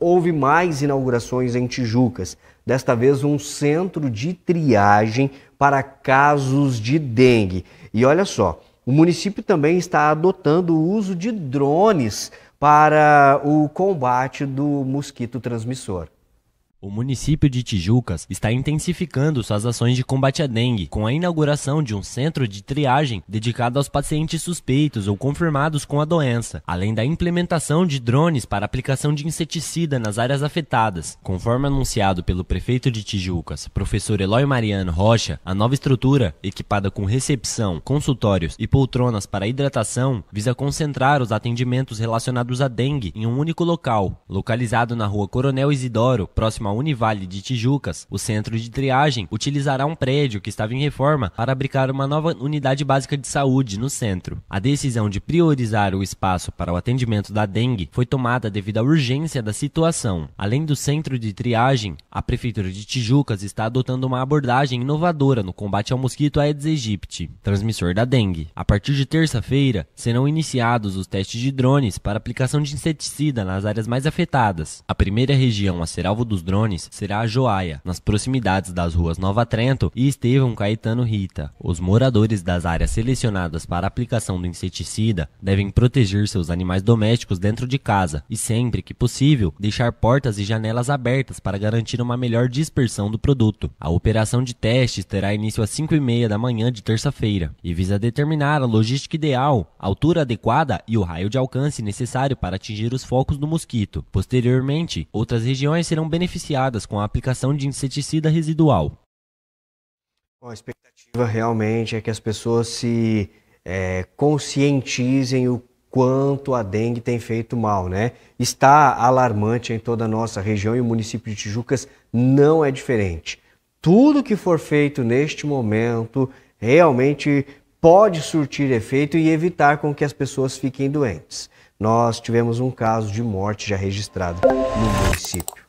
houve mais inaugurações em Tijucas, desta vez um centro de triagem para casos de dengue. E olha só, o município também está adotando o uso de drones para o combate do mosquito transmissor. O município de Tijucas está intensificando suas ações de combate à dengue, com a inauguração de um centro de triagem dedicado aos pacientes suspeitos ou confirmados com a doença, além da implementação de drones para aplicação de inseticida nas áreas afetadas. Conforme anunciado pelo prefeito de Tijucas, professor Eloy Mariano Rocha, a nova estrutura, equipada com recepção, consultórios e poltronas para hidratação, visa concentrar os atendimentos relacionados à dengue em um único local, localizado na rua Coronel Isidoro, próximo ao Univale de Tijucas, o centro de triagem utilizará um prédio que estava em reforma para abrigar uma nova unidade básica de saúde no centro. A decisão de priorizar o espaço para o atendimento da dengue foi tomada devido à urgência da situação. Além do centro de triagem, a Prefeitura de Tijucas está adotando uma abordagem inovadora no combate ao mosquito Aedes aegypti, transmissor da dengue. A partir de terça-feira, serão iniciados os testes de drones para aplicação de inseticida nas áreas mais afetadas. A primeira região a ser alvo dos drones Jones será a Joaia, nas proximidades das ruas Nova Trento e Estevão Caetano Rita. Os moradores das áreas selecionadas para aplicação do inseticida devem proteger seus animais domésticos dentro de casa e, sempre que possível, deixar portas e janelas abertas para garantir uma melhor dispersão do produto. A operação de testes terá início às 5 e meia da manhã de terça-feira e visa determinar a logística ideal, a altura adequada e o raio de alcance necessário para atingir os focos do mosquito. Posteriormente, outras regiões serão beneficiadas com a aplicação de inseticida residual. Bom, a expectativa realmente é que as pessoas se é, conscientizem o quanto a dengue tem feito mal, né? Está alarmante em toda a nossa região e o município de Tijucas não é diferente. Tudo que for feito neste momento realmente pode surtir efeito e evitar com que as pessoas fiquem doentes. Nós tivemos um caso de morte já registrado no município.